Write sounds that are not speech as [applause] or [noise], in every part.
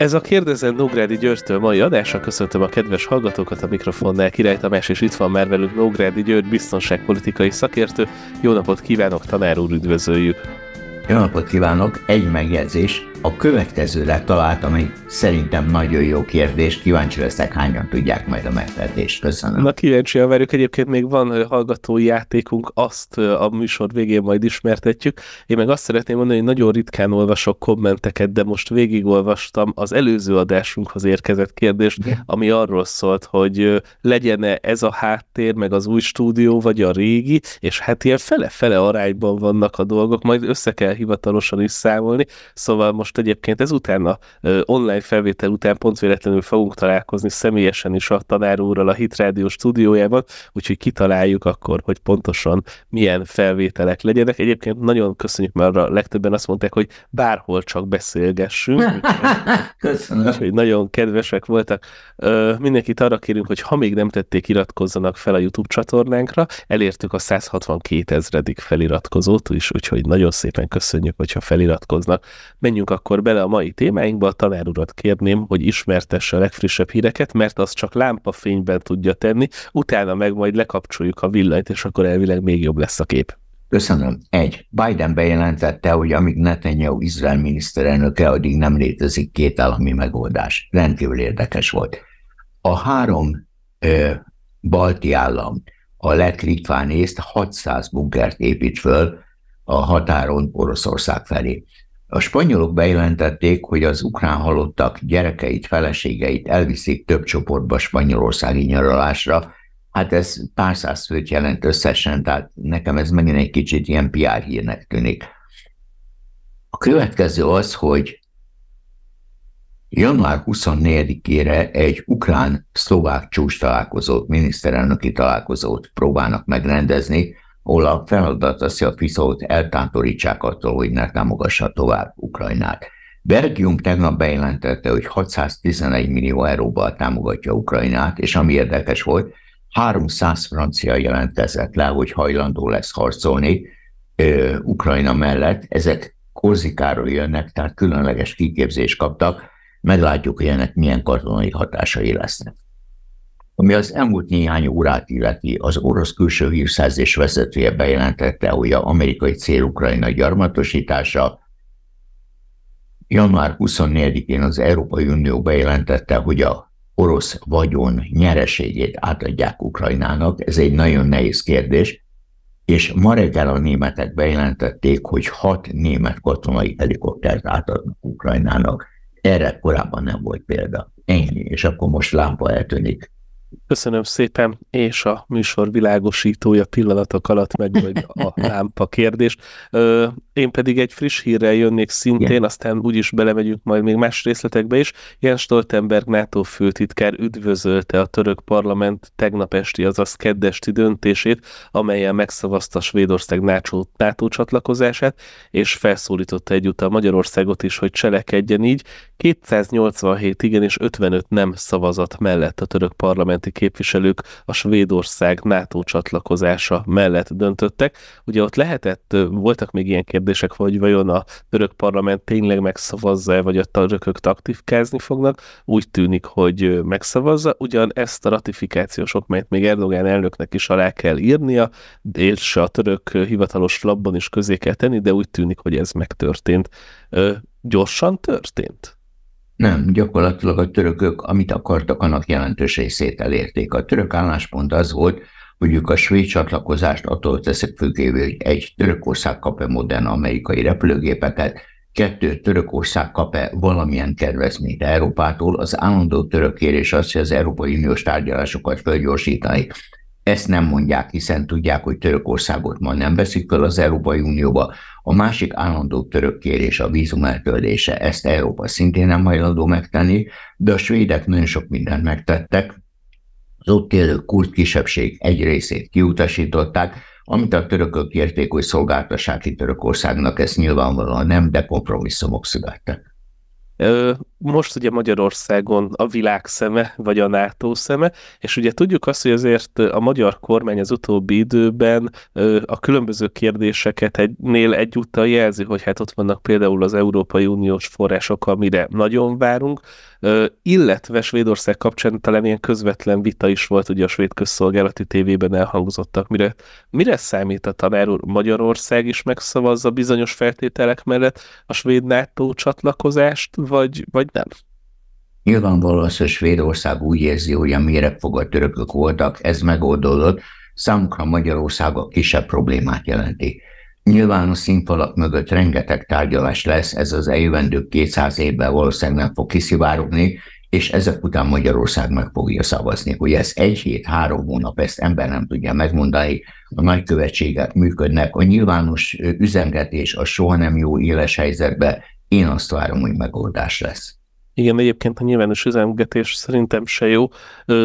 Ez a kérdezel Nógrádi Györgytől mai adása. Köszöntöm a kedves hallgatókat a mikrofonnál. Király Tamás, és itt van már velünk Nógrádi György, biztonságpolitikai szakértő. Jó napot kívánok, tanár úr, üdvözöljük! Jó napot kívánok! Egy megjegyzés. A következőre találtam egy szerintem nagyon jó kérdés, kíváncsi leszek, hányan tudják majd a megfelelést. Köszönöm. Na kíváncsian várjuk, egyébként még van hallgatói játékunk, azt a műsor végén majd ismertetjük. Én meg azt szeretném mondani, hogy nagyon ritkán olvasok kommenteket, de most végigolvastam az előző adásunkhoz érkezett kérdést, ami arról szólt, hogy legyen-e ez a háttér, meg az új stúdió, vagy a régi, és hát ilyen fele-fele arányban vannak a dolgok, majd össze kell hivatalosan is számolni, szóval most most egyébként ezután a online felvétel után pont véletlenül fogunk találkozni személyesen is a tanár úrral a Hit Rádió stúdiójában, úgyhogy kitaláljuk akkor, hogy pontosan milyen felvételek legyenek. Egyébként nagyon köszönjük, mert a legtöbben azt mondták, hogy bárhol csak beszélgessünk. [laughs] Köszönöm. Úgyhogy nagyon kedvesek voltak. mindenkit arra kérünk, hogy ha még nem tették, iratkozzanak fel a YouTube csatornánkra. Elértük a 162 ezredik feliratkozót is, úgyhogy nagyon szépen köszönjük, hogyha feliratkoznak. Menjünk a akkor bele a mai témáinkba, a tanár urat kérném, hogy ismertesse a legfrissebb híreket, mert az csak lámpafényben tudja tenni, utána meg majd lekapcsoljuk a villanyt, és akkor elvileg még jobb lesz a kép. Köszönöm. Egy. Biden bejelentette, hogy amíg Netanyahu Izrael miniszterelnöke, addig nem létezik két állami megoldás. Rendkívül érdekes volt. A három ö, balti állam, a lett litván észt 600 bunkert épít föl a határon Oroszország felé. A spanyolok bejelentették, hogy az ukrán halottak gyerekeit, feleségeit elviszik több csoportba spanyolországi nyaralásra. Hát ez pár száz főt jelent összesen, tehát nekem ez megint egy kicsit ilyen PR hírnek tűnik. A következő az, hogy január 24-ére egy ukrán-szlovák csúcs találkozót, miniszterelnöki találkozót próbálnak megrendezni, ahol a feladat hogy a Fiszót eltántorítsák attól, hogy ne támogassa tovább Ukrajnát. Belgium tegnap bejelentette, hogy 611 millió euróval támogatja Ukrajnát, és ami érdekes volt, 300 francia jelentkezett le, hogy hajlandó lesz harcolni ö, Ukrajna mellett. Ezek Korzikáról jönnek, tehát különleges kiképzést kaptak. Meglátjuk, hogy ennek milyen katonai hatásai lesznek. Ami az elmúlt néhány órát illeti, az orosz külső hírszerzés vezetője bejelentette, hogy a amerikai cél Ukrajna gyarmatosítása. Január 24-én az Európai Unió bejelentette, hogy a orosz vagyon nyereségét átadják Ukrajnának. Ez egy nagyon nehéz kérdés, és ma reggel a németek bejelentették, hogy hat német katonai helikoptert átadnak Ukrajnának. Erre korábban nem volt példa. Ennyi, és akkor most lámpa eltűnik. Köszönöm szépen, és a műsor világosítója pillanatok alatt megoldja a [laughs] lámpa kérdést. Én pedig egy friss hírrel jönnék szintén, Igen. aztán úgyis belemegyünk majd még más részletekbe is. Jens Stoltenberg NATO főtitkár üdvözölte a török parlament tegnap esti, azaz keddesti döntését, amelyen megszavazta Svédország NATO, NATO csatlakozását, és felszólította egyúttal Magyarországot is, hogy cselekedjen így. 287 igen és 55 nem szavazat mellett a török parlamenti képviselők a Svédország NATO csatlakozása mellett döntöttek. Ugye ott lehetett, voltak még ilyen kérdések, kérdések, hogy vajon a török parlament tényleg megszavazza-e, vagy a törökök taktifikázni fognak, úgy tűnik, hogy megszavazza, ugyan ezt a ratifikációs okmányt még Erdogán elnöknek is alá kell írnia, és a török hivatalos labban is közé kell tenni, de úgy tűnik, hogy ez megtörtént. Ö, gyorsan történt? Nem, gyakorlatilag a törökök, amit akartak, annak jelentős részét elérték. A török álláspont az volt, Mondjuk a svéd csatlakozást attól teszek függévé, hogy egy Törökország kap-e modern amerikai repülőgépeket, kettő Törökország kap-e valamilyen kedvezményt Európától, az állandó török kérés az, hogy az Európai Uniós tárgyalásokat felgyorsítani. Ezt nem mondják, hiszen tudják, hogy Törökországot ma nem veszik fel az Európai Unióba. A másik állandó török kérés a vízum eltöldése, ezt Európa szintén nem hajlandó megtenni, de a svédek nagyon sok mindent megtettek, az ott élő kurd kisebbség egy részét kiutasították, amit a törökök kérték, hogy szolgáltassák ki Törökországnak, ezt nyilvánvalóan nem, de kompromisszumok születtek most ugye Magyarországon a világ szeme, vagy a NATO szeme, és ugye tudjuk azt, hogy azért a magyar kormány az utóbbi időben a különböző kérdéseket egynél egyúttal jelzi, hogy hát ott vannak például az Európai Uniós források, amire nagyon várunk, illetve Svédország kapcsán talán ilyen közvetlen vita is volt, ugye a svéd közszolgálati tévében elhangzottak, mire, mire számít a tanár úr? Magyarország is megszavazza bizonyos feltételek mellett a svéd NATO csatlakozást, vagy, vagy szerintem. Nyilvánvaló az, hogy Svédország úgy érzi, hogy a méregfogott törökök voltak, ez megoldódott, számukra Magyarország a kisebb problémát jelenti. Nyilván a színfalak mögött rengeteg tárgyalás lesz, ez az eljövendő 200 évben valószínűleg nem fog kiszivárogni, és ezek után Magyarország meg fogja szavazni, hogy ez egy hét, három hónap, ezt ember nem tudja megmondani, a nagykövetségek működnek, a nyilvános üzengetés a soha nem jó éles helyzetbe, én azt várom, hogy megoldás lesz. Igen, egyébként a nyilvános üzemgetés szerintem se jó,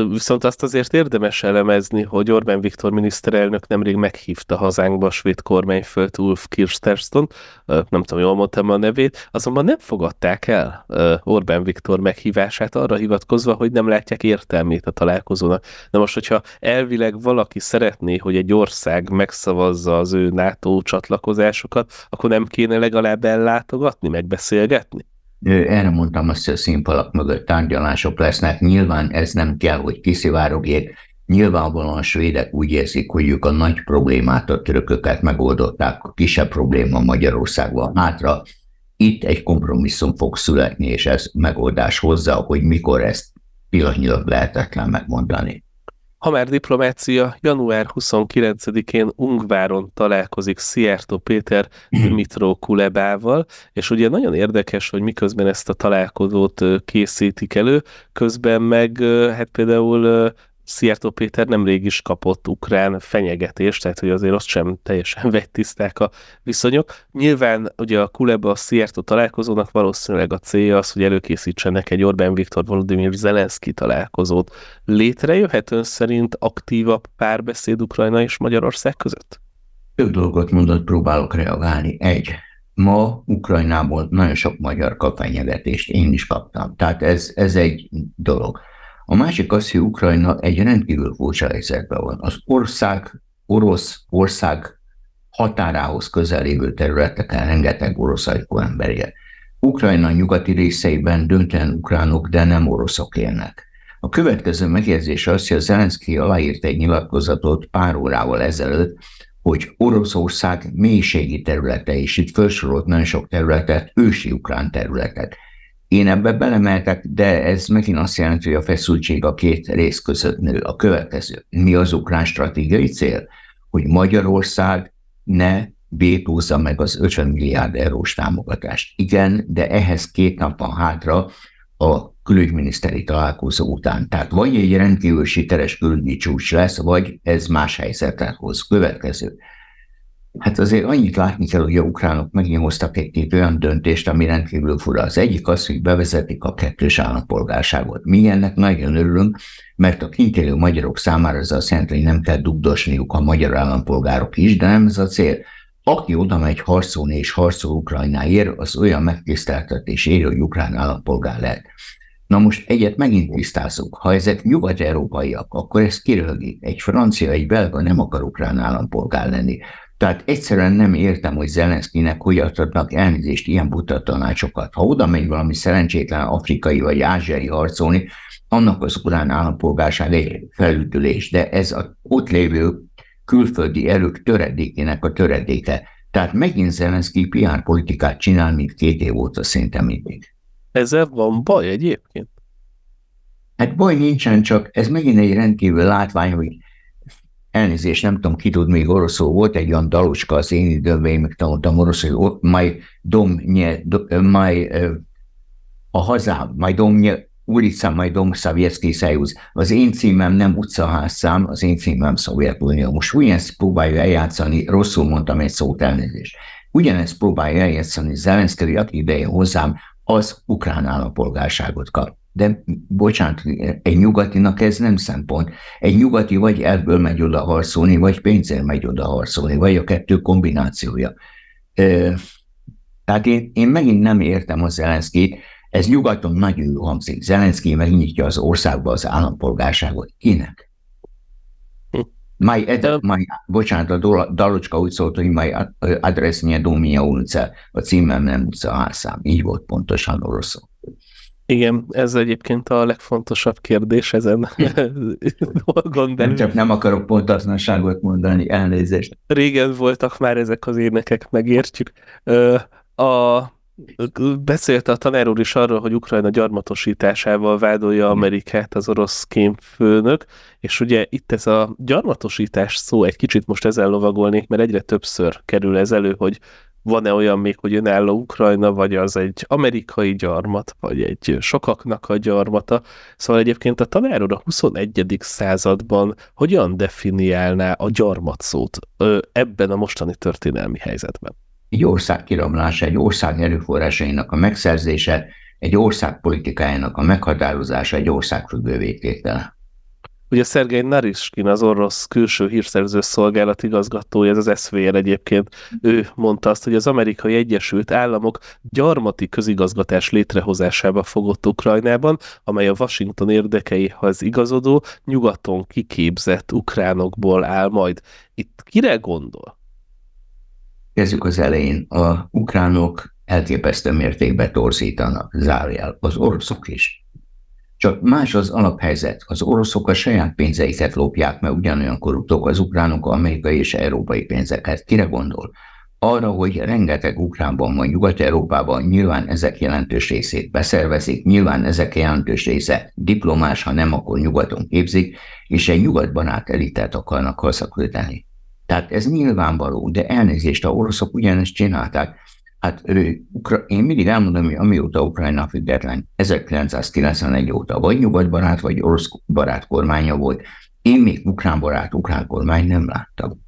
viszont azt azért érdemes elemezni, hogy Orbán Viktor miniszterelnök nemrég meghívta hazánkba a svéd kormányfőt Ulf Kirsterston, nem tudom, jól mondtam a nevét, azonban nem fogadták el Orbán Viktor meghívását arra hivatkozva, hogy nem látják értelmét a találkozónak. Na most, hogyha elvileg valaki szeretné, hogy egy ország megszavazza az ő NATO csatlakozásokat, akkor nem kéne legalább ellátogatni, megbeszélgetni? Erre mondtam azt, hogy a színfalak mögött tárgyalások lesznek. Nyilván ez nem kell, hogy kiszivárogjék. Nyilvánvalóan a svédek úgy érzik, hogy ők a nagy problémát, a törököket megoldották, a kisebb probléma Magyarországban hátra. Itt egy kompromisszum fog születni, és ez megoldás hozzá, hogy mikor ezt pillanatnyilag lehetetlen megmondani. Ha már diplomácia január 29-én Ungváron találkozik Szijjártó Péter mhm. Dmitró Kulebával, és ugye nagyon érdekes, hogy miközben ezt a találkozót készítik elő, közben meg hát például Szijjártó Péter nemrég is kapott ukrán fenyegetést, tehát hogy azért azt sem teljesen [laughs] vegytiszták a viszonyok. Nyilván ugye a Kuleba a Szijjártó találkozónak valószínűleg a célja az, hogy előkészítsenek egy Orbán Viktor Volodymyr Zelenszky találkozót. Létrejöhet ön szerint aktívabb párbeszéd Ukrajna és Magyarország között? Több dolgot mondott, próbálok reagálni. Egy, ma Ukrajnából nagyon sok magyar kap fenyegetést, én is kaptam. Tehát ez, ez egy dolog. A másik az, hogy Ukrajna egy rendkívül furcsa helyzetben van. Az ország, orosz ország határához közel lévő területeken rengeteg orosz ajkó emberje. Ukrajna nyugati részeiben döntően ukránok, de nem oroszok élnek. A következő megjegyzés az, hogy a Zelenszky aláírt egy nyilatkozatot pár órával ezelőtt, hogy Oroszország mélységi területe, és itt felsorolt nagyon sok területet, ősi ukrán területet. Én ebbe belemeltek, de ez megint azt jelenti, hogy a feszültség a két rész között nő. A következő. Mi az ukrán stratégiai cél? Hogy Magyarország ne vétózza meg az 50 milliárd eurós támogatást. Igen, de ehhez két nap van hátra a külügyminiszteri találkozó után. Tehát vagy egy rendkívül sikeres külügyi csúcs lesz, vagy ez más helyzetet hoz. Következő. Hát azért annyit látni kell, hogy a ukránok megint hoztak egy-két olyan döntést, ami rendkívül fura. Az egyik az, hogy bevezetik a kettős állampolgárságot. Mi ennek nagyon örülünk, mert a kint élő magyarok számára ez azt jelenti, hogy nem kell dugdosniuk a magyar állampolgárok is, de nem ez a cél. Aki oda megy harcolni és harcol Ukrajnáért, az olyan megtiszteltetés ér, hogy ukrán állampolgár lehet. Na most egyet megint tisztázunk. Ha ezek nyugat-európaiak, akkor ezt kiröhögik. Egy francia, egy belga nem akar ukrán állampolgár lenni. Tehát egyszerűen nem értem, hogy Zelenszkinek hogy adhatnak elnézést ilyen buta tanácsokat. Ha oda megy valami szerencsétlen afrikai vagy ázsiai harcolni, annak az ukrán állampolgárság egy felütülés, de ez a ott lévő külföldi erők töredékének a töredéke. Tehát megint Zelenszki PR politikát csinál, mint két év óta szinte mindig. Ezzel van baj egyébként? Hát baj nincsen, csak ez megint egy rendkívül látvány, hogy elnézést, nem tudom, ki tud még oroszul, volt egy olyan daluska az én időmben, én megtanultam oroszul, my domnye, do, my, a hazám, my domnye, Ulica Majdom Szovjetszki Szejúz. Az én címem nem utcaházszám, az én címem Szovjetunió. Most ugyanezt próbálja eljátszani, rosszul mondtam egy szót elnézést. Ugyanezt próbálja eljátszani Zelenszkeri, aki ideje hozzám, az ukrán állampolgárságot kap. De bocsánat, egy nyugatinak ez nem szempont. Egy nyugati vagy elből megy oda harcolni, vagy pénzért megy oda harcolni, vagy a kettő kombinációja. Ö, tehát én, én megint nem értem az Zelenszkét, ez nyugaton nagyon hangzik. Zelenszky megnyitja az országba az állampolgárságot. Kinek? My hm. ed, my, bocsánat, a dalocska úgy szólt, hogy my adresz nie do mia a címem nem utca házszám. Így volt pontosan oroszul. Igen, ez egyébként a legfontosabb kérdés ezen dolgon Nem csak nem akarok pontatlanságot mondani, elnézést. Régen voltak már ezek az énekek, megértjük. A, beszélt a tanár úr is arról, hogy Ukrajna gyarmatosításával vádolja Amerikát az orosz kémfőnök, és ugye itt ez a gyarmatosítás szó, egy kicsit most ezzel lovagolnék, mert egyre többször kerül ez elő, hogy van-e olyan még, hogy önálló Ukrajna, vagy az egy amerikai gyarmat, vagy egy sokaknak a gyarmata. Szóval egyébként a tanár a 21. században hogyan definiálná a gyarmat szót ebben a mostani történelmi helyzetben? Egy ország kiramlása, egy ország erőforrásainak a megszerzése, egy ország politikájának a meghatározása, egy ország függővé Ugye Szergei Nariskin, az orosz külső hírszerző szolgálat igazgatója, ez az SVR egyébként, ő mondta azt, hogy az amerikai Egyesült Államok gyarmati közigazgatás létrehozásába fogott Ukrajnában, amely a Washington érdekeihez igazodó, nyugaton kiképzett ukránokból áll majd. Itt kire gondol? Kezdjük az elején. A ukránok elképesztő mértékben torzítanak, zárjál, az oroszok is csak más az alaphelyzet. Az oroszok a saját pénzeiket lopják, mert ugyanolyan korruptok az ukránok amerikai és európai pénzeket. Kire gondol? Arra, hogy rengeteg ukránban van Nyugat-Európában, nyilván ezek jelentős részét beszervezik, nyilván ezek jelentős része diplomás, ha nem, akkor nyugaton képzik, és egy nyugatbarát elitet akarnak hazaküldeni. Tehát ez nyilvánvaló, de elnézést, a oroszok ugyanezt csinálták. Hát ő, én mindig elmondom, hogy amióta Ukrajna független, 1991 óta vagy nyugatbarát, vagy orosz barát kormánya volt, én még ukrán barát, ukrán kormány nem láttam.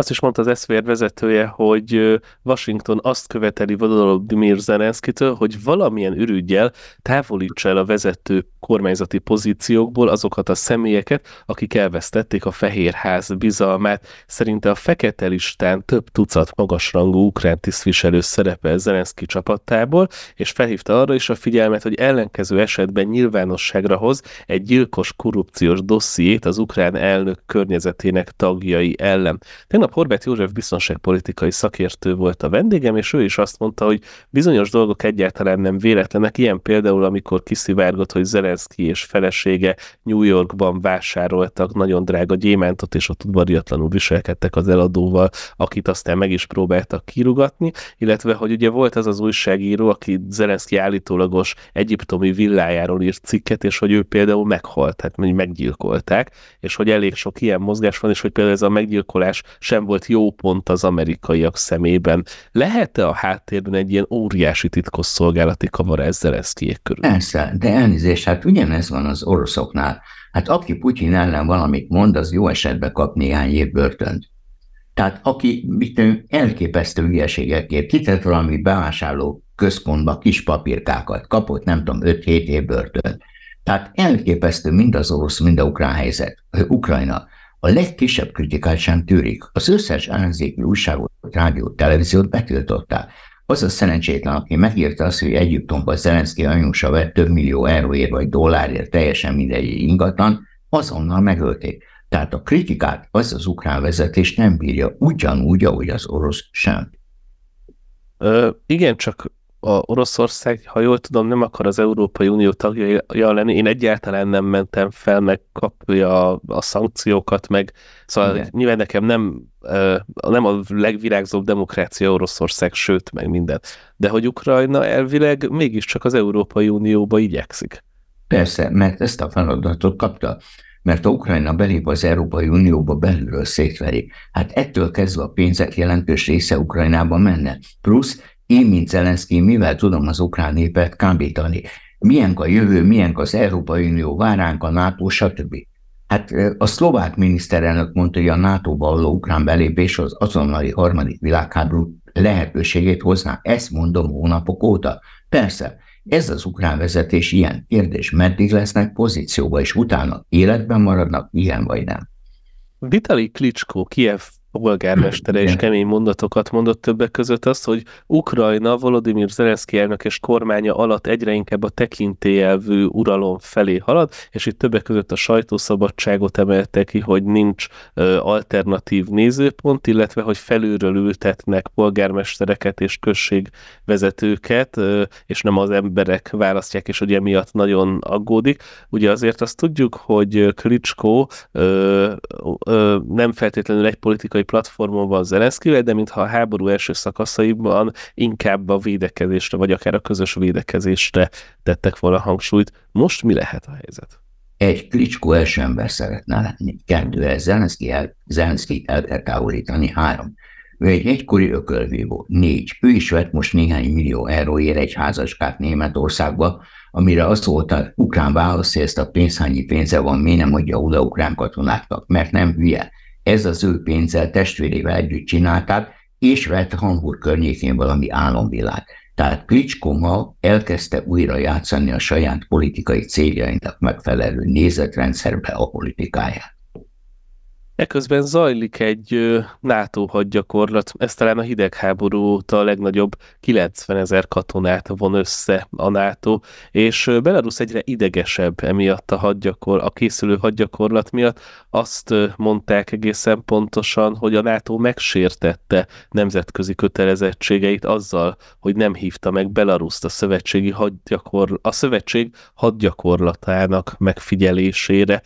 Azt is mondta az SZVR vezetője, hogy Washington azt követeli Volodymyr Zelenszkitől, hogy valamilyen ürügyjel távolítsa el a vezető kormányzati pozíciókból azokat a személyeket, akik elvesztették a fehér ház bizalmát. Szerinte a fekete listán több tucat magasrangú ukrán tisztviselő szerepel Zelenszki csapatából, és felhívta arra is a figyelmet, hogy ellenkező esetben nyilvánosságra hoz egy gyilkos korrupciós dossziét az ukrán elnök környezetének tagjai ellen. Tegnap Tegnap Horváth József biztonságpolitikai szakértő volt a vendégem, és ő is azt mondta, hogy bizonyos dolgok egyáltalán nem véletlenek, ilyen például, amikor kiszivárgott, hogy Zelenszky és felesége New Yorkban vásároltak nagyon drága gyémántot, és ott udvariatlanul viselkedtek az eladóval, akit aztán meg is próbáltak kirugatni, illetve, hogy ugye volt az az újságíró, aki Zelenszky állítólagos egyiptomi villájáról írt cikket, és hogy ő például meghalt, tehát meggyilkolták, és hogy elég sok ilyen mozgás van, és hogy például ez a meggyilkolás sem nem volt jó pont az amerikaiak szemében. Lehet-e a háttérben egy ilyen óriási titkosszolgálati kamara ezzel ezt körül? Persze, de elnézést, hát ugyanez van az oroszoknál. Hát aki Putyin ellen valamit mond, az jó esetben kap néhány év börtönt. Tehát aki mit elképesztő hülyeségekért kitett valami bevásárló központba kis papírkákat, kapott nem tudom 5-7 év börtön. Tehát elképesztő mind az orosz, mind a ukrán helyzet, Ukrajna. A legkisebb kritikát sem tűrik. Az összes ellenzéki újságot, rádiót, televíziót betiltották. Az a szerencsétlen, aki megírta azt, hogy Egyiptomban Zelenszky anyósa vett több millió euróért vagy dollárért teljesen mindegy ingatlan, azonnal megölték. Tehát a kritikát az az ukrán vezetés nem bírja, ugyanúgy, ahogy az orosz sem. Ö, igen, csak a Oroszország, ha jól tudom, nem akar az Európai Unió tagja lenni. Én egyáltalán nem mentem fel, meg kapja a, a szankciókat, meg szóval Igen. nyilván nekem nem, nem a legvirágzóbb demokrácia Oroszország, sőt, meg minden. De hogy Ukrajna elvileg mégiscsak az Európai Unióba igyekszik. Persze, mert ezt a feladatot kapta mert a Ukrajna belép az Európai Unióba belülről szétveri. Hát ettől kezdve a pénzek jelentős része Ukrajnába menne. Plusz én, mint Zelenszky, mivel tudom az ukrán népet kábítani. Milyen a jövő, milyen az Európai Unió, váránk a NATO, stb. Hát a szlovák miniszterelnök mondta, hogy a NATO-ba való ukrán belépés az azonnali harmadik világháború lehetőségét hozná. Ezt mondom hónapok óta. Persze, ez az ukrán vezetés ilyen kérdés, meddig lesznek pozícióba, és utána életben maradnak, ilyen vagy nem. Vitali Klitschko, Kiev polgármestere is kemény mondatokat mondott többek között azt, hogy Ukrajna Volodymyr Zelenszky elnök és kormánya alatt egyre inkább a tekintélyelvű uralom felé halad, és itt többek között a sajtószabadságot emelte ki, hogy nincs alternatív nézőpont, illetve hogy felülről ültetnek polgármestereket és községvezetőket, és nem az emberek választják, és ugye miatt nagyon aggódik. Ugye azért azt tudjuk, hogy ö, nem feltétlenül egy politikai amerikai platformon Zelenszkivel, de mintha a háború első szakaszaiban inkább a védekezésre, vagy akár a közös védekezésre tettek volna hangsúlyt. Most mi lehet a helyzet? Egy klicskó első ember szeretne lenni. Kettővel Zelenszki, el, Zelenszki el el távolítani három. Ő egy egykori ökölvívó. Négy. Ő is vett most néhány millió euróért egy házaskát Németországba, amire azt hogy ukrán válasz, hogy ezt a pénzhányi pénze van, miért nem adja oda ukrán katonáknak, mert nem hülye ez az ő pénzzel testvérével együtt csinálták, és vett Hamburg környékén valami álomvilág. Tehát Klitschko ma elkezdte újra játszani a saját politikai céljainak megfelelő nézetrendszerbe a politikáját. Eközben zajlik egy NATO hadgyakorlat, ez talán a hidegháború óta a legnagyobb 90 ezer katonát von össze a NATO, és Belarus egyre idegesebb emiatt a, hadgyakor, a készülő hadgyakorlat miatt. Azt mondták egészen pontosan, hogy a NATO megsértette nemzetközi kötelezettségeit azzal, hogy nem hívta meg Belaruszt a, szövetségi hadgyakor, a szövetség hadgyakorlatának megfigyelésére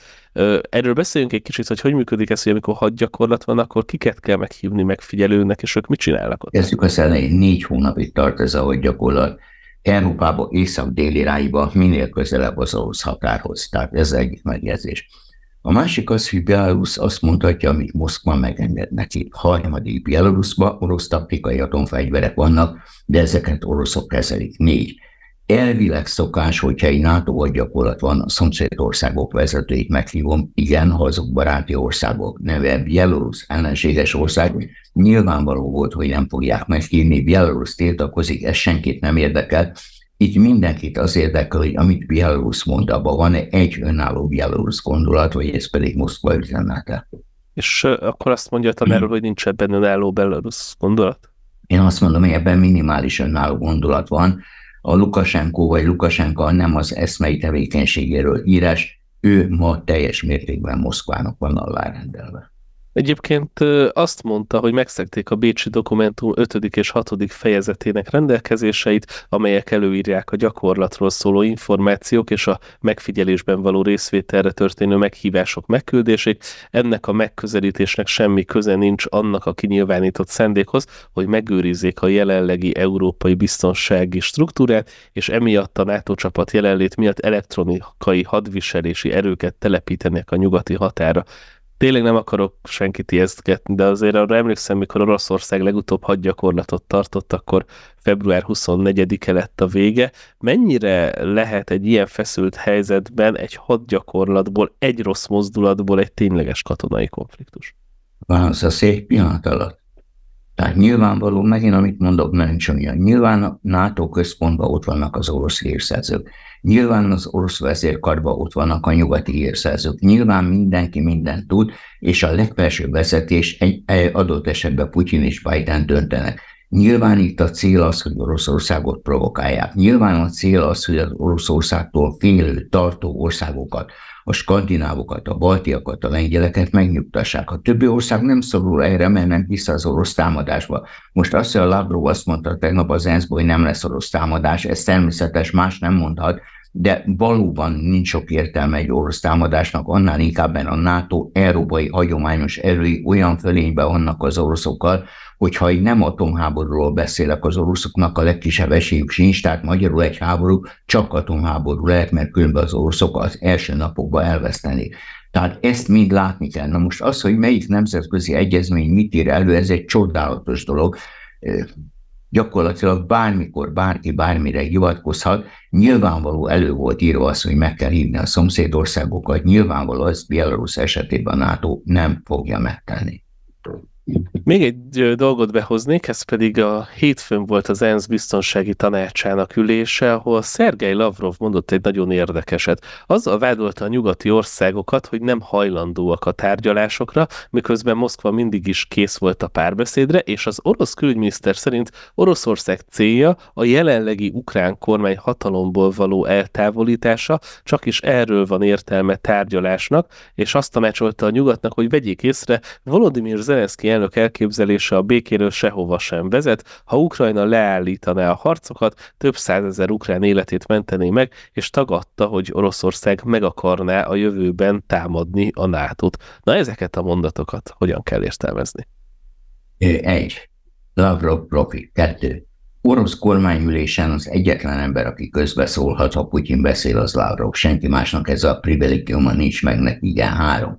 Erről beszéljünk egy kicsit, hogy hogy működik ez, hogy amikor gyakorlat van, akkor kiket kell meghívni megfigyelőnek, és ők mit csinálnak ott? Kezdjük a elején, négy hónapig tart ez a gyakorlat. Európába, észak-déli ráiba, minél közelebb az orosz határhoz. Tehát ez egy megjegyzés. A másik az, hogy Belarus azt mondhatja, amit Moszkva megenged neki. Harmadik Belarusban orosz taktikai atomfegyverek vannak, de ezeket oroszok kezelik. Négy. Elvileg szokás, hogyha egy NATO gyakorlat van, a szomszédországok vezetőit meghívom, igen, ha azok baráti országok, neve Bielorusz ellenséges ország, nyilvánvaló volt, hogy nem fogják meghívni, Bielorusz tiltakozik, ez senkit nem érdekel, itt mindenkit az érdekel, hogy amit Bielorusz mond, abban van egy önálló Bielorusz gondolat, vagy ez pedig Moszkva üzenete. És akkor azt mondja Tamerről, hogy nincs ebben önálló Bielorusz gondolat? Én azt mondom, hogy ebben minimális önálló gondolat van, a Lukasenko vagy Lukasenka nem az eszmei tevékenységéről írás, ő ma teljes mértékben Moszkvának van alárendelve. Egyébként azt mondta, hogy megszekték a Bécsi dokumentum 5. és 6. fejezetének rendelkezéseit, amelyek előírják a gyakorlatról szóló információk és a megfigyelésben való részvételre történő meghívások megküldését. Ennek a megközelítésnek semmi köze nincs annak a kinyilvánított szándékhoz, hogy megőrizzék a jelenlegi európai biztonsági struktúrát, és emiatt a NATO csapat jelenlét miatt elektronikai hadviselési erőket telepítenek a nyugati határa tényleg nem akarok senkit ijesztgetni, de azért arra emlékszem, mikor Oroszország legutóbb hadgyakorlatot tartott, akkor február 24-e lett a vége. Mennyire lehet egy ilyen feszült helyzetben egy hadgyakorlatból, egy rossz mozdulatból egy tényleges katonai konfliktus? az a szép pillanat alatt. Tehát nyilvánvaló, megint amit mondok, nem is olyan. Nyilván a NATO központban ott vannak az orosz hírszerzők. Nyilván az orosz vezérkarban ott vannak a nyugati hírszerzők. Nyilván mindenki mindent tud, és a legfelsőbb vezetés egy, egy adott esetben Putyin és Biden döntenek. Nyilván itt a cél az, hogy Oroszországot provokálják. Nyilván a cél az, hogy az Oroszországtól félő, tartó országokat, a skandinávokat, a baltiakat, a lengyeleket megnyugtassák. A többi ország nem szorul erre, mennek vissza az orosz támadásba. Most azt, hogy a Lavrov azt mondta tegnap az ENSZ-ból, hogy nem lesz orosz támadás, ez természetes, más nem mondhat, de valóban nincs sok értelme egy orosz támadásnak, annál inkább, mert a NATO európai hagyományos erői olyan fölényben vannak az oroszokkal, hogyha egy nem atomháborúról beszélek, az oroszoknak a legkisebb esélyük sincs, tehát magyarul egy háború csak atomháború lehet, mert különben az oroszok az első napokban elvesztenék. Tehát ezt mind látni kell. Na most az, hogy melyik nemzetközi egyezmény mit ír elő, ez egy csodálatos dolog gyakorlatilag bármikor bárki bármire hivatkozhat. Nyilvánvaló elő volt írva az, hogy meg kell hívni a szomszédországokat, nyilvánvaló az Bielorusz esetében a NATO nem fogja megtenni. Még egy dolgot behoznék, ez pedig a hétfőn volt az ENSZ biztonsági tanácsának ülése, ahol Szergej Lavrov mondott egy nagyon érdekeset. Azzal vádolta a nyugati országokat, hogy nem hajlandóak a tárgyalásokra, miközben Moszkva mindig is kész volt a párbeszédre, és az orosz külügyminiszter szerint Oroszország célja a jelenlegi ukrán kormány hatalomból való eltávolítása, csak is erről van értelme tárgyalásnak, és azt tanácsolta a nyugatnak, hogy vegyék észre, Volodymyr Zelenszky elnök elképzelése a békéről sehova sem vezet, ha Ukrajna leállítaná a harcokat, több százezer ukrán életét mentené meg, és tagadta, hogy Oroszország meg akarná a jövőben támadni a NATO-t. Na ezeket a mondatokat hogyan kell értelmezni? Egy. Lavrov Profi. Kettő. Orosz kormányülésen az egyetlen ember, aki közbeszólhat, ha Putyin beszél, az Lavrov. Senki másnak ez a privilegiuma nincs meg neki. Igen, három.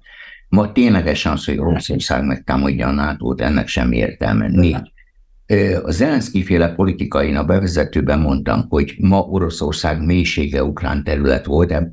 Ma ténylegesen az, hogy Oroszország megtámadja a nato ennek sem értelme Négy. A Zelenszky féle politikain a bevezetőben mondtam, hogy ma Oroszország mélysége ukrán terület volt, de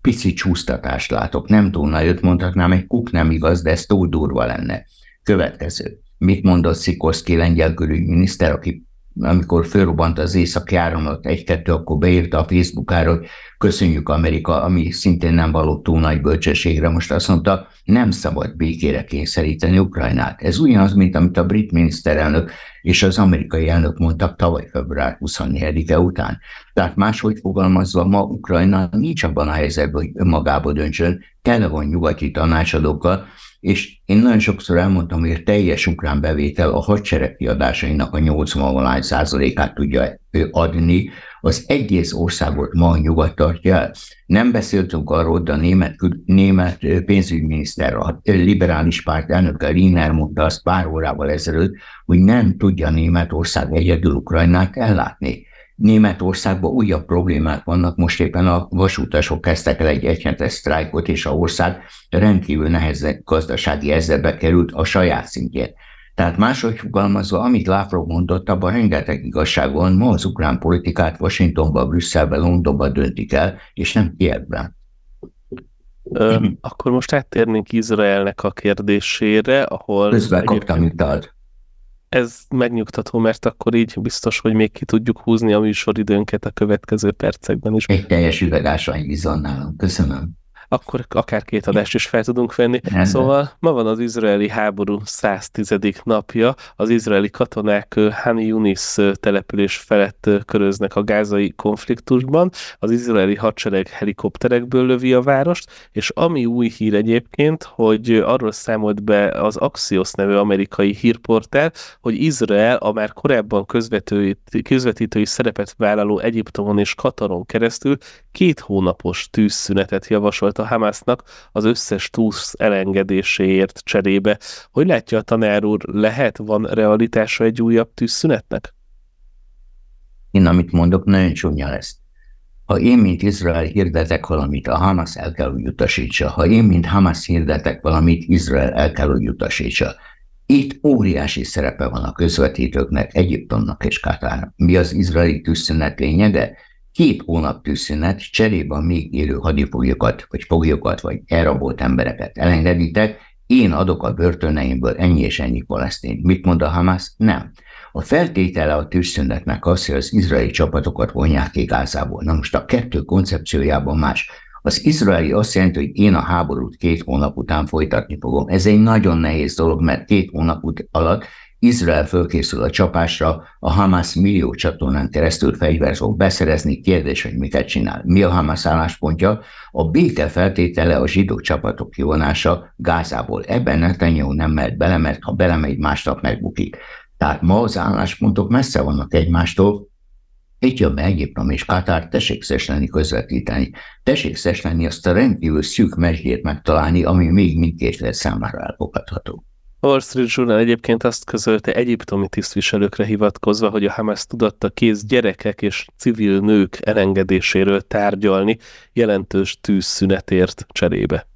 pici csúsztatást látok. Nem túl nagyot mondhatnám, egy kuk nem igaz, de ez túl durva lenne. Következő. Mit mondott Szikorszki lengyel külügyminiszter, aki amikor fölrobbant az éjszakjáramlat egy-kettő, akkor beírta a Facebookára, hogy köszönjük Amerika, ami szintén nem való túl nagy bölcsességre. Most azt mondta, nem szabad békére kényszeríteni Ukrajnát. Ez ugyanaz, mint amit a brit miniszterelnök és az amerikai elnök mondtak tavaly február 24-e után. Tehát máshogy fogalmazva, ma Ukrajna nincs abban a helyzetben, hogy önmagába döntsön, tele van nyugati tanácsadókkal, és én nagyon sokszor elmondtam, hogy a teljes ukrán bevétel a hadsereg kiadásainak a 80 százalékát tudja ő adni, az egész országot ma nyugat tartja el. Nem beszéltünk arról, de a német, német pénzügyminiszter, a liberális párt elnöke Liner mondta azt pár órával ezelőtt, hogy nem tudja Németország egyedül Ukrajnát ellátni. Németországban újabb problémák vannak, most éppen a vasútasok kezdtek el egy egyhetes sztrájkot, és a ország rendkívül nehezen gazdasági ezzelbe került a saját szintjét. Tehát máshogy fogalmazva, amit Lavrov mondott, abban rengeteg igazság van, ma az ukrán politikát Washingtonba, Brüsszelben, Londonban döntik el, és nem Kievben. Akkor most áttérnénk Izraelnek a kérdésére, ahol... Közben egyébként... kaptam ez megnyugtató, mert akkor így biztos, hogy még ki tudjuk húzni a műsoridőnket a következő percekben is. Egy teljes üvegásai ásványvíz nálam. Köszönöm akkor akár két adást is fel tudunk venni. Szóval ma van az izraeli háború 110. napja, az izraeli katonák Hani Yunis település felett köröznek a gázai konfliktusban, az izraeli hadsereg helikopterekből lövi a várost, és ami új hír egyébként, hogy arról számolt be az Axios nevű amerikai hírportál, hogy Izrael a már korábban közvetői, közvetítői szerepet vállaló Egyiptomon és Kataron keresztül két hónapos tűzszünetet javasolt a Hamásznak az összes túsz elengedéséért cserébe. Hogy látja a tanár úr, lehet, van realitása egy újabb tűzszünetnek? Én amit mondok, nagyon csúnya lesz. Ha én, mint Izrael hirdetek valamit, a Hamas el kell, hogy utasítsa. Ha én, mint Hamas hirdetek valamit, Izrael el kell, hogy utasítsa. Itt óriási szerepe van a közvetítőknek, Egyiptomnak és Katárnak. Mi az izraeli tűzszünet lényege? két hónap tűzszünet, cserébe a még élő hadifoglyokat, vagy foglyokat, vagy elrabolt embereket elengeditek, én adok a börtöneimből ennyi és ennyi palesztin. Mit mond a Hamas? Nem. A feltétele a tűzszünetnek az, hogy az izraeli csapatokat vonják ki Gázából. Na most a kettő koncepciójában más. Az izraeli azt jelenti, hogy én a háborút két hónap után folytatni fogom. Ez egy nagyon nehéz dolog, mert két hónap alatt Izrael fölkészül a csapásra, a Hamas millió csatornán keresztül fegyvert fog beszerezni, kérdés, hogy mit csinál. Mi a Hamas álláspontja? A béke feltétele a zsidó csapatok kivonása Gázából. Ebben Netanyahu nem mehet bele, mert ha belemegy, másnap megbukik. Tehát ma az álláspontok messze vannak egymástól, itt jön be Egyiptom és Katár, tessék lenni közvetíteni. Tessék lenni azt a rendkívül szűk mesdjét megtalálni, ami még mindkét fél számára elfogadható. Wall Street Journal egyébként azt közölte egyiptomi tisztviselőkre hivatkozva, hogy a Hamas tudatta kész gyerekek és civil nők elengedéséről tárgyalni jelentős tűzszünetért cserébe.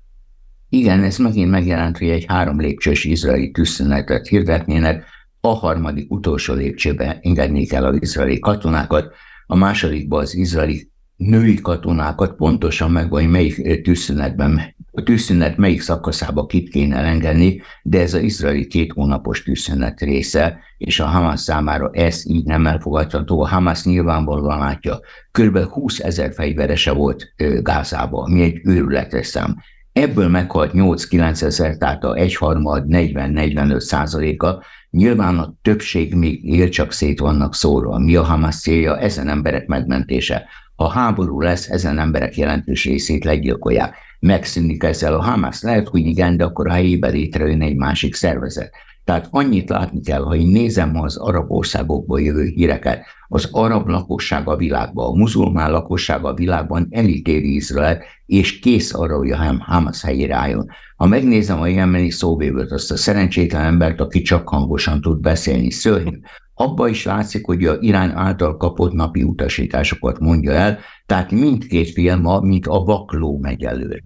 Igen, ez megint megjelent, hogy egy három lépcsős izraeli tűzszünetet hirdetnének, a harmadik utolsó lépcsőbe engednék el az izraeli katonákat, a másodikba az izraeli női katonákat pontosan meg, vagy melyik eh, tűzszünetben, a tűzszünet melyik szakaszába kit kéne engedni, de ez az izraeli két hónapos tűzszünet része, és a Hamas számára ez így nem elfogadható. A Hamas nyilvánvalóan látja, kb. 20 ezer fegyverese volt eh, Gázába, ami egy őrületes szám. Ebből meghalt 8-9 ezer, tehát a 1 harmad 40-45 százaléka. Nyilván a többség még él, csak szét vannak szóra. Mi a Hamas célja? Ezen emberek megmentése. Ha háború lesz, ezen emberek jelentős részét legyilkolják. Megszűnik ezzel a Hamas? Lehet, hogy igen, de akkor a helyébe létrejön egy másik szervezet. Tehát annyit látni kell, ha én nézem az arab országokból jövő híreket, az arab lakosság a világban, a muzulmán lakosság a világban elítéli Izrael, és kész arra, hogy a Hamas helyére álljon. Ha megnézem a jemeni szóvévőt, azt a szerencsétlen embert, aki csak hangosan tud beszélni, szörnyű, Abba is látszik, hogy a Irán által kapott napi utasításokat mondja el, tehát mindkét film mint a vakló megy előre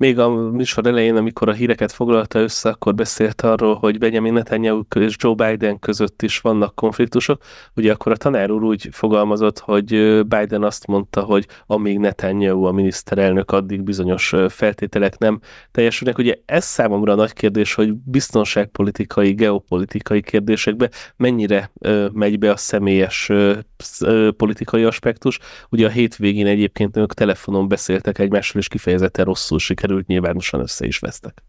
még a műsor elején, amikor a híreket foglalta össze, akkor beszélt arról, hogy Benjamin Netanyahu és Joe Biden között is vannak konfliktusok. Ugye akkor a tanár úr úgy fogalmazott, hogy Biden azt mondta, hogy amíg Netanyahu a miniszterelnök, addig bizonyos feltételek nem teljesülnek. Ugye ez számomra a nagy kérdés, hogy biztonságpolitikai, geopolitikai kérdésekbe mennyire megy be a személyes politikai aspektus. Ugye a hétvégén egyébként ők telefonon beszéltek egymással, és kifejezetten rosszul sikerült került, nyilvánosan össze is vesztek.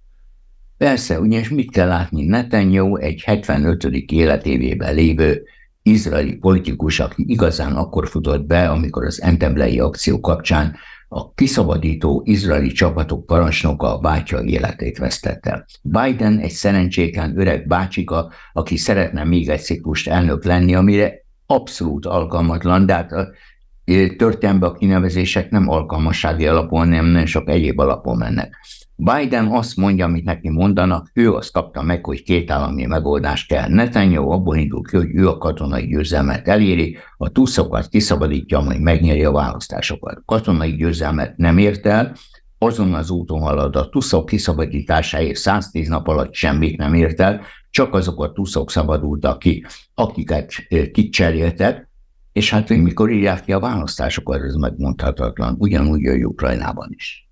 Persze, ugyanis mit kell látni? Netanyahu egy 75. életévében lévő izraeli politikus, aki igazán akkor futott be, amikor az Entemblei akció kapcsán a kiszabadító izraeli csapatok parancsnoka a bátyja életét vesztette. Biden egy szerencsétlen öreg bácsika, aki szeretne még egy ciklust elnök lenni, amire abszolút alkalmatlan, de hát történelme a kinevezések nem alkalmassági alapon, nem nagyon sok egyéb alapon mennek. Biden azt mondja, amit neki mondanak, ő azt kapta meg, hogy két állami megoldást kell. Netanyahu abból indul ki, hogy ő a katonai győzelmet eléri, a túszokat kiszabadítja, majd megnyeri a választásokat. Katonai győzelmet nem ért el, azon az úton halad a tuszok kiszabadításáért 110 nap alatt semmit nem ért el, csak azok a tuszok szabadultak ki, akiket kicseréltek, és hát még mikor írják ki a választásokat, ez megmondhatatlan, ugyanúgy a Ukrajnában is.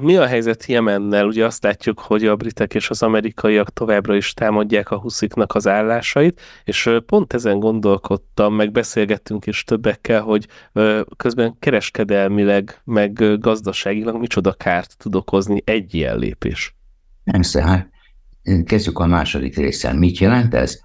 Mi a helyzet Jemennel? Ugye azt látjuk, hogy a britek és az amerikaiak továbbra is támadják a husziknak az állásait, és pont ezen gondolkodtam, meg beszélgettünk is többekkel, hogy közben kereskedelmileg, meg gazdaságilag micsoda kárt tud okozni egy ilyen lépés. Nem hát kezdjük a második részen. Mit jelent ez?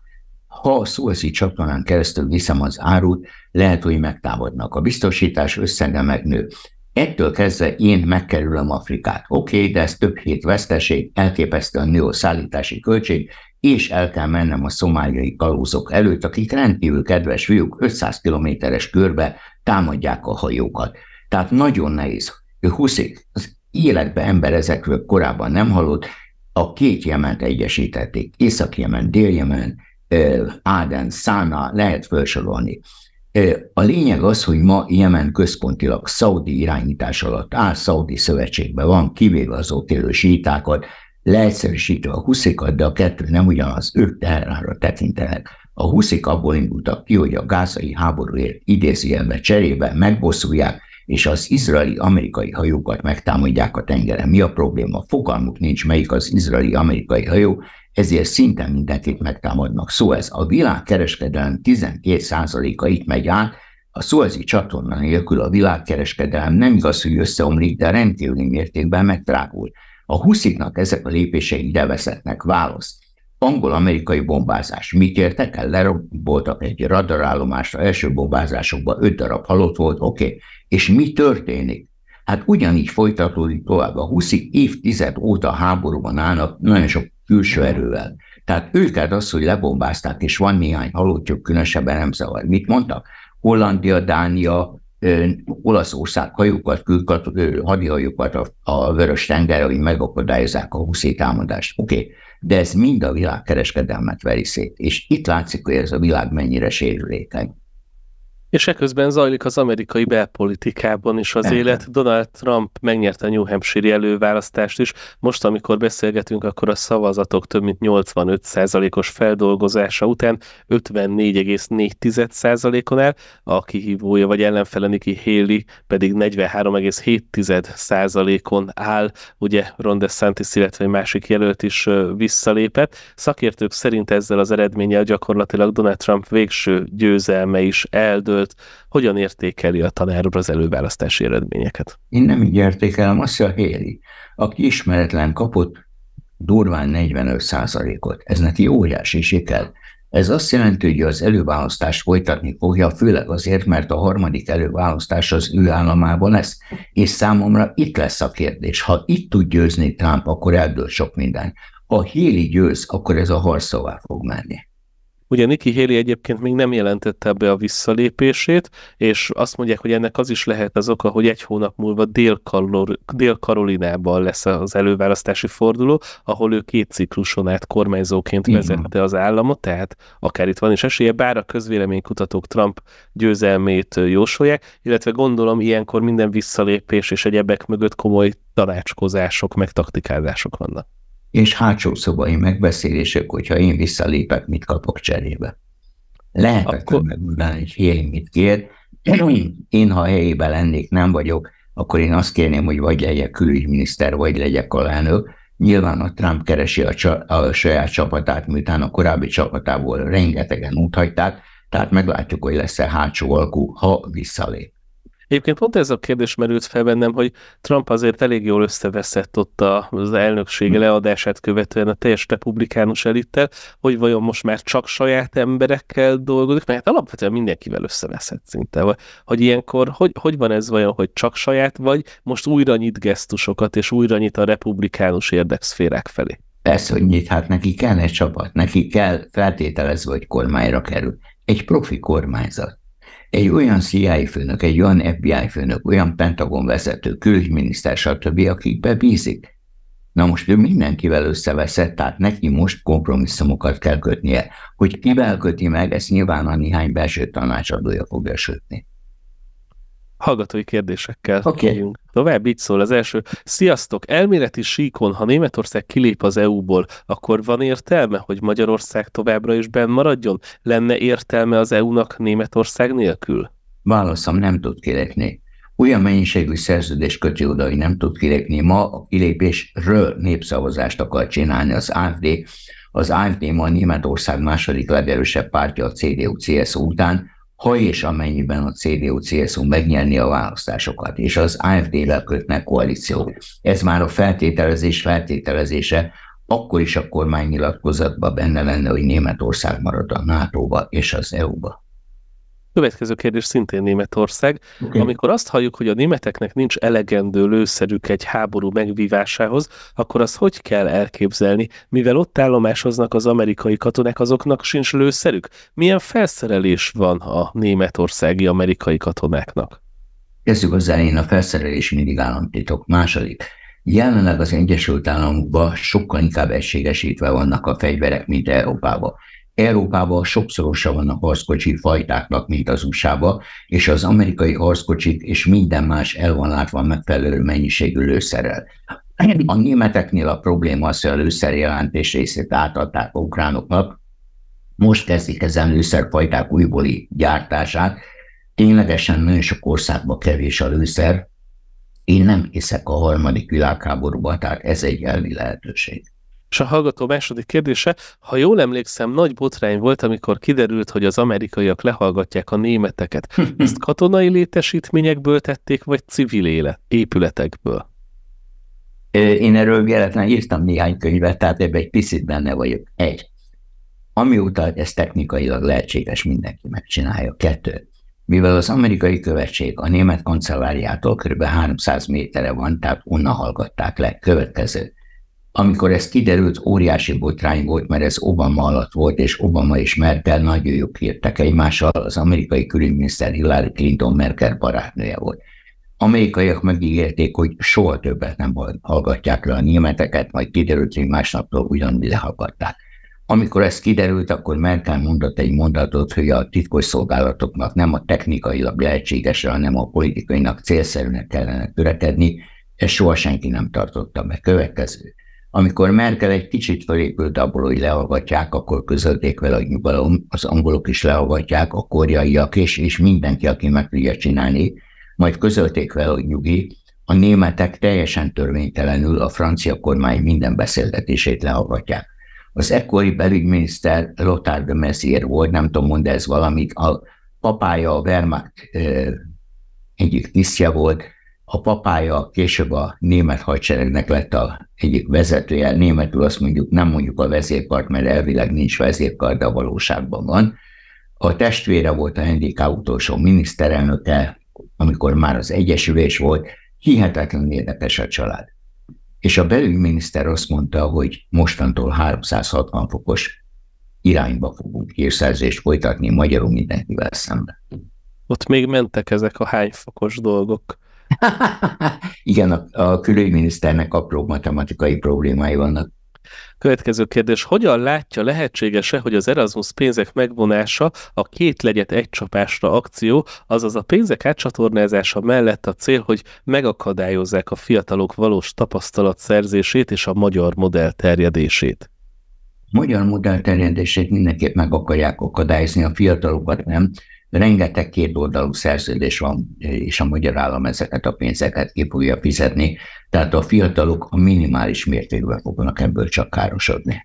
Ha a szóeszi csatornán keresztül viszem az árut, lehet, hogy megtámadnak. A biztosítás összege megnő. Ettől kezdve én megkerülöm Afrikát. Oké, okay, de ez több hét veszteség, elképesztően nő szállítási költség, és el kell mennem a szomáliai kalózok előtt, akik rendkívül kedves fiúk 500 kilométeres körbe támadják a hajókat. Tehát nagyon nehéz. Ő huszik, az életbe ember ezekről korábban nem hallott, a két jement egyesítették, Észak-Jemen, Dél-Jemen, Áden, szána lehet felsorolni. A lényeg az, hogy ma Jemen központilag szaudi irányítás alatt áll, szaudi szövetségben van, kivéve az ott élő sítákat, leegyszerűsítve a huszikat, de a kettő nem ugyanaz, ők terrára tekintenek. A huszik abból indultak ki, hogy a gázai háborúért idézőjelbe cserébe megbosszulják, és az izraeli-amerikai hajókat megtámadják a tengeren. Mi a probléma? Fogalmuk nincs, melyik az izraeli-amerikai hajó, ezért szinte mindenkit megtámadnak. Szó szóval ez a világ kereskedelem 12%-a itt megy át, a szóhezi csatorna nélkül a világkereskedelem nem igaz, hogy összeomlik, de rendkívüli mértékben megdrágul. A husziknak ezek a lépései ide veszetnek választ. Angol-amerikai bombázás. Mit értek el? Leromboltak egy radarállomásra, első bombázásokban öt darab halott volt, oké. Okay. És mi történik? Hát ugyanígy folytatódik tovább. A huszik évtized óta háborúban állnak, nagyon sok külső mhm. erővel. Tehát őket az, hogy lebombázták, és van néhány halottjuk, különösebben nem zavar. Mit mondtak? Hollandia, Dánia, Olaszország hajókat, külkat, hadihajókat a, a vörös tengerre, hogy megakadályozzák a huszi támadást. Oké, okay. de ez mind a világ kereskedelmet veri szét, és itt látszik, hogy ez a világ mennyire sérülékeny. És ekközben zajlik az amerikai belpolitikában is az élet. Donald Trump megnyerte a New Hampshire előválasztást is. Most, amikor beszélgetünk, akkor a szavazatok több mint 85%-os feldolgozása után 54,4%-on áll, a kihívója vagy ellenfele Nikki Haley pedig 43,7%-on áll. Ugye Ron DeSantis, illetve egy másik jelölt is visszalépett. Szakértők szerint ezzel az eredménnyel gyakorlatilag Donald Trump végső győzelme is eldől előtt, hogyan értékeli a tanár az előválasztási eredményeket? Én nem így értékelem, azt a Héli, aki ismeretlen kapott durván 45 százalékot. Ez neki óriási siker. Ez azt jelenti, hogy az előválasztást folytatni fogja, főleg azért, mert a harmadik előválasztás az ő államában lesz, és számomra itt lesz a kérdés. Ha itt tud győzni Trump, akkor eldől sok minden. Ha Héli győz, akkor ez a harc fog menni. Ugye Nikki Haley egyébként még nem jelentette be a visszalépését, és azt mondják, hogy ennek az is lehet az oka, hogy egy hónap múlva Dél-Karolinában lesz az előválasztási forduló, ahol ő két cikluson át kormányzóként vezette az államot, tehát akár itt van is esélye, bár a közvéleménykutatók Trump győzelmét jósolják, illetve gondolom ilyenkor minden visszalépés és egyebek mögött komoly tanácskozások, meg taktikázások vannak és hátsó szobai megbeszélések, hogyha én visszalépek, mit kapok cserébe. Lehet, akkor... megmondani, hogy Héli mit kér. [clears throat] Én, ha helyében lennék, nem vagyok, akkor én azt kérném, hogy vagy legyek külügyminiszter, vagy legyek alelnök. Nyilván a Trump keresi a, csa- a saját csapatát, miután a korábbi csapatából rengetegen úthagyták, tehát meglátjuk, hogy lesz-e hátsó alkú, ha visszalép. Egyébként pont ez a kérdés merült fel bennem, hogy Trump azért elég jól összeveszett ott az elnökség hm. leadását követően a teljes republikánus elittel, hogy vajon most már csak saját emberekkel dolgozik, mert hát alapvetően mindenkivel összeveszett szinte. Vagy, hogy ilyenkor, hogy, hogy van ez vajon, hogy csak saját vagy, most újra nyit gesztusokat, és újra nyit a republikánus érdekszférák felé? Persze, hogy nyit, hát neki kell egy csapat, neki kell feltételezve, hogy kormányra kerül. Egy profi kormányzat egy olyan CIA főnök, egy olyan FBI főnök, olyan Pentagon vezető, külügyminiszter, stb., akikbe bízik. Na most ő mindenkivel összeveszett, tehát neki most kompromisszumokat kell kötnie. Hogy kivel köti meg, ezt nyilván a néhány belső tanácsadója fogja sötni hallgatói kérdésekkel okay. megyünk. Tovább így szól az első. Sziasztok! Elméleti síkon, ha Németország kilép az EU-ból, akkor van értelme, hogy Magyarország továbbra is benn maradjon? Lenne értelme az EU-nak Németország nélkül? Válaszom, nem tud kilépni. Olyan mennyiségű szerződés köti oda, hogy nem tud kilépni. Ma a kilépésről népszavazást akar csinálni az AFD. Az AFD ma Németország második legerősebb pártja a CDU-CSU után, ha és amennyiben a CDU-CSU megnyerni a választásokat, és az AFD-vel kötnek koalíció, Ez már a feltételezés feltételezése, akkor is a kormánynyilatkozatban benne lenne, hogy Németország marad a NATO-ba és az EU-ba. Következő kérdés szintén Németország. Okay. Amikor azt halljuk, hogy a németeknek nincs elegendő lőszerük egy háború megvívásához, akkor azt hogy kell elképzelni? Mivel ott állomásoznak az amerikai katonák, azoknak sincs lőszerük? Milyen felszerelés van a németországi amerikai katonáknak? Kezdjük az elején, a felszerelés mindig államtitok. Második, jelenleg az Egyesült Államokban sokkal inkább egységesítve vannak a fegyverek, mint Európában. Európában sokszorosa van a harckocsi fajtáknak, mint az usa és az amerikai harckocsit és minden más el van látva megfelelő mennyiségű lőszerrel. A németeknél a probléma az, hogy a lőszerjelentés részét átadták a ukránoknak, most kezdik ezen lőszerfajták újbóli gyártását. Ténylegesen nagyon sok országban kevés a lőszer. Én nem hiszek a harmadik világháborúba, tehát ez egy elvi lehetőség. És a hallgató második kérdése, ha jól emlékszem, nagy botrány volt, amikor kiderült, hogy az amerikaiak lehallgatják a németeket. Hm, hm. Ezt katonai létesítményekből tették, vagy civil élet, épületekből? Én erről véletlenül írtam néhány könyvet, tehát ebben egy picit benne vagyok. Egy. Amióta ez technikailag lehetséges, mindenki megcsinálja. Kettő. Mivel az amerikai követség a német kancelláriától kb. 300 méterre van, tehát onnan hallgatták le. Következő amikor ez kiderült, óriási botrány volt, mert ez Obama alatt volt, és Obama és Merkel nagyon jók írtak egymással, az amerikai külügyminiszter Hillary Clinton Merkel barátnője volt. Amerikaiak megígérték, hogy soha többet nem hallgatják le a németeket, majd kiderült, hogy másnaptól ugyanúgy lehallgatták. Amikor ez kiderült, akkor Merkel mondott egy mondatot, hogy a titkos szolgálatoknak nem a technikailag lehetségesre, hanem a politikainak célszerűnek kellene törekedni, és soha senki nem tartotta meg. Következő. Amikor Merkel egy kicsit felépült abból, hogy lehallgatják, akkor közölték vele, hogy nyugalom, az angolok is lehallgatják, a koreaiak is, és mindenki, aki meg tudja csinálni, majd közölték vele, hogy nyugi, a németek teljesen törvénytelenül a francia kormány minden beszélgetését lehallgatják. Az ekkori belügyminiszter Lothar de Messier volt, nem tudom, mond ez valamit, a papája a Wehrmacht eh, egyik tisztje volt, a papája később a német hadseregnek lett a egyik vezetője, németül azt mondjuk, nem mondjuk a vezérkart, mert elvileg nincs vezérkart, de a valóságban van. A testvére volt a NDK utolsó miniszterelnöke, amikor már az egyesülés volt, hihetetlen érdekes a család. És a belügyminiszter azt mondta, hogy mostantól 360 fokos irányba fogunk hírszerzést folytatni magyarul mindenkivel szemben. Ott még mentek ezek a hányfokos dolgok. [laughs] Igen, a, a külügyminiszternek apró matematikai problémái vannak. Következő kérdés, hogyan látja lehetséges-e, hogy az Erasmus pénzek megvonása a két legyet egy csapásra akció, azaz a pénzek átcsatornázása mellett a cél, hogy megakadályozzák a fiatalok valós tapasztalatszerzését és a magyar modell terjedését? magyar modell terjedését mindenképp meg akarják akadályozni, a fiatalokat nem, Rengeteg kétoldalú szerződés van, és a magyar állam ezeket a pénzeket ki fogja fizetni, tehát a fiatalok a minimális mértékben fognak ebből csak károsodni.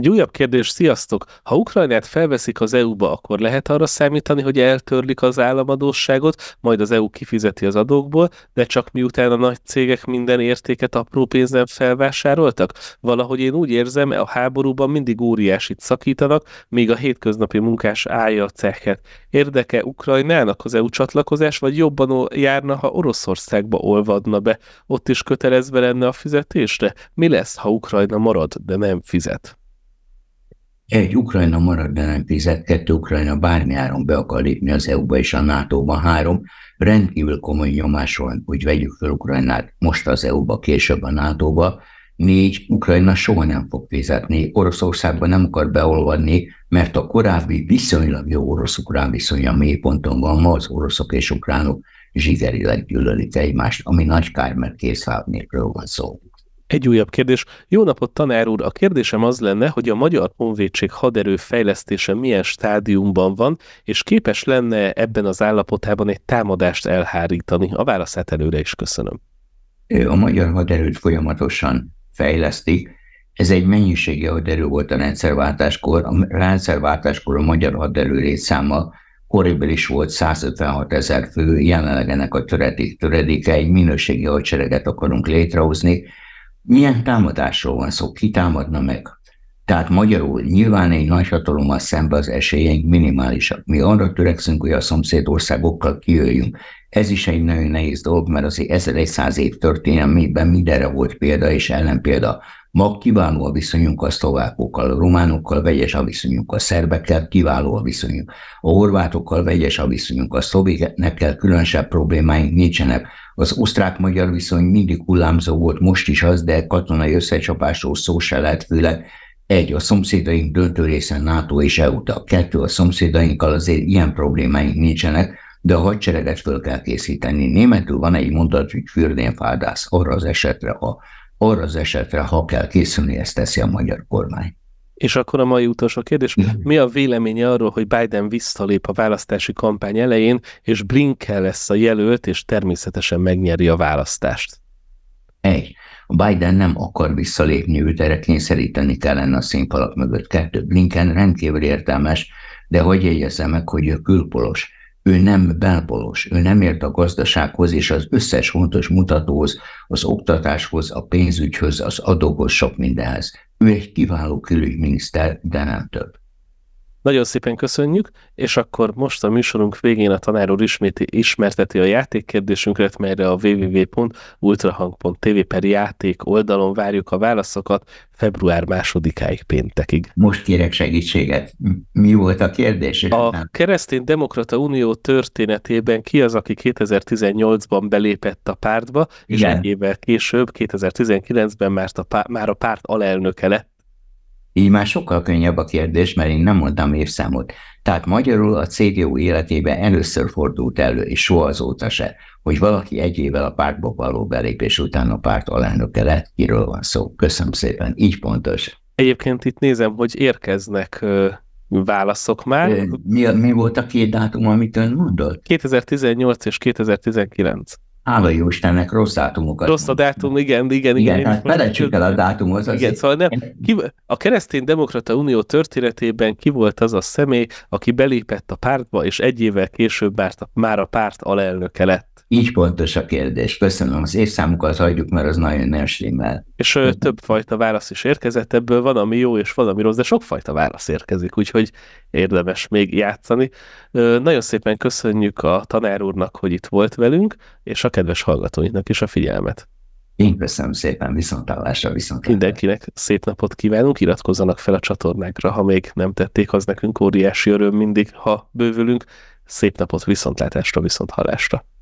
Egy újabb kérdés, sziasztok! Ha Ukrajnát felveszik az EU-ba, akkor lehet arra számítani, hogy eltörlik az államadósságot, majd az EU kifizeti az adókból, de csak miután a nagy cégek minden értéket apró pénzen felvásároltak? Valahogy én úgy érzem, a háborúban mindig óriásit szakítanak, míg a hétköznapi munkás állja a cehet. Érdeke Ukrajnának az EU csatlakozás, vagy jobban járna, ha Oroszországba olvadna be? Ott is kötelezve lenne a fizetésre? Mi lesz, ha Ukrajna marad, de nem fizet? Egy, Ukrajna marad nem tized, kettő, Ukrajna áron be akar lépni az EU-ba és a NATO-ba, három, rendkívül komoly nyomás van, hogy vegyük fel Ukrajnát most az EU-ba, később a NATO-ba, négy, Ukrajna soha nem fog fizetni, Oroszországban nem akar beolvadni, mert a korábbi viszonylag jó orosz-ukrán viszony a mélyponton van, ma az oroszok és ukránok zsigerileg gyűlölik egymást, ami nagy kár, mert készvább nélkül van szó. Egy újabb kérdés. Jó napot, tanár úr! A kérdésem az lenne, hogy a magyar honvédség haderő fejlesztése milyen stádiumban van, és képes lenne ebben az állapotában egy támadást elhárítani? A válaszát előre is köszönöm. A magyar haderőt folyamatosan fejleszti. Ez egy mennyiségi haderő volt a rendszerváltáskor. A rendszerváltáskor a magyar haderő létszáma is volt 156 ezer fő, jelenleg ennek a töredéke, egy minőségi hadsereget akarunk létrehozni, milyen támadásról van szó, ki támadna meg. Tehát magyarul nyilván egy nagy hatalommal szemben az esélyeink minimálisak. Mi arra törekszünk, hogy a országokkal kijöjjünk. Ez is egy nagyon nehéz dolog, mert azért 1100 év történelmében mindenre volt példa és ellenpélda. Ma kiváló a viszonyunk a szlovákokkal, a románokkal vegyes a viszonyunk, a szerbekkel kiváló a viszonyunk, a horvátokkal vegyes a viszonyunk, a szlovékekkel különösebb problémáink nincsenek. Az osztrák-magyar viszony mindig hullámzó volt, most is az, de katonai összecsapásról szó se lehet, főleg egy, a szomszédaink döntő része NATO és EU tag. Kettő, a szomszédainkkal azért ilyen problémáink nincsenek, de a hadsereget föl kell készíteni. Németül van egy mondat, hogy fürdén fádász, arra az esetre, ha, arra az esetre, ha kell készülni, ezt teszi a magyar kormány. És akkor a mai utolsó kérdés, mhm. mi a véleménye arról, hogy Biden visszalép a választási kampány elején, és Blinken lesz a jelölt, és természetesen megnyeri a választást? Egy. Biden nem akar visszalépni, őt erre kényszeríteni kellene a színfalak mögött. Kettő. Blinken rendkívül értelmes, de hogy jegyezze meg, hogy ő külpolos ő nem belbolos, ő nem ért a gazdasághoz és az összes fontos mutatóhoz, az oktatáshoz, a pénzügyhöz, az adóhoz, sok mindenhez. Ő egy kiváló külügyminiszter, de nem több. Nagyon szépen köszönjük, és akkor most a műsorunk végén a tanár úr ismét ismerteti a játékkérdésünket, melyre a www.ultrahang.tv per játék oldalon várjuk a válaszokat február másodikáig péntekig. Most kérek segítséget. Mi volt a kérdés? A Keresztény Demokrata Unió történetében ki az, aki 2018-ban belépett a pártba, Igen. és egy évvel később, 2019-ben már a, párt, már a párt alelnöke lett, így már sokkal könnyebb a kérdés, mert én nem mondtam évszámot. Tehát magyarul a CDU életében először fordult elő, és soha azóta se, hogy valaki egy évvel a pártba való belépés után a párt alelnöke lett, kiről van szó. Köszönöm szépen, így pontos. Egyébként itt nézem, hogy érkeznek válaszok már. Mi, mi volt a két dátum, amit ön mondott? 2018 és 2019 hála jó Istennek rossz dátumokat. Rossz a dátum, igen, igen, igen. igen felejtsük el a dátumot. Az igen, szóval nem, ki, a Keresztény Demokrata Unió történetében ki volt az a személy, aki belépett a pártba, és egy évvel később már, már a párt alelnöke lett. Így pontos a kérdés. Köszönöm. Az évszámukat hagyjuk, mert az nagyon nem stimmel. És ö, fajta válasz is érkezett, ebből van, ami jó, és van, ami rossz, de sokfajta válasz érkezik, úgyhogy érdemes még játszani. Ö, nagyon szépen köszönjük a tanár úrnak, hogy itt volt velünk, és a a kedves hallgatóinak is a figyelmet. Én köszönöm szépen, viszontlátásra, viszont. Mindenkinek szép napot kívánunk, iratkozzanak fel a csatornákra, ha még nem tették, az nekünk óriási öröm mindig, ha bővülünk. Szép napot, viszontlátásra, viszont hallásra.